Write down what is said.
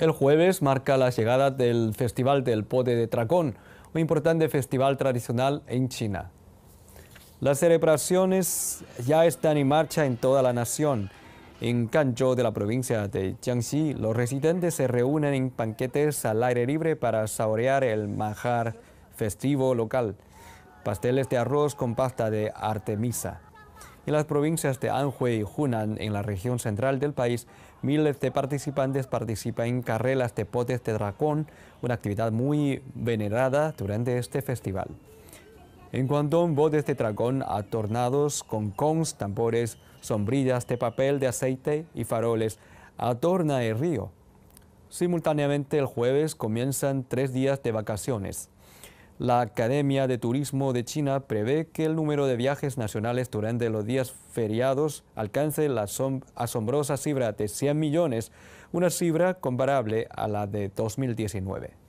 El jueves marca la llegada del Festival del Pote de Tracón, un importante festival tradicional en China. Las celebraciones ya están en marcha en toda la nación. En Cancho de la provincia de Jiangxi, los residentes se reúnen en banquetes al aire libre para saborear el manjar festivo local, pasteles de arroz con pasta de artemisa. En las provincias de Anhui y Hunan, en la región central del país, miles de participantes participan en carreras de potes de dragón, una actividad muy venerada durante este festival. En Guangdong, botes de dragón adornados con cons, tambores, sombrillas de papel de aceite y faroles adorna el río. Simultáneamente el jueves comienzan tres días de vacaciones. La Academia de Turismo de China prevé que el número de viajes nacionales durante los días feriados alcance la asombrosa cifra de 100 millones, una cifra comparable a la de 2019.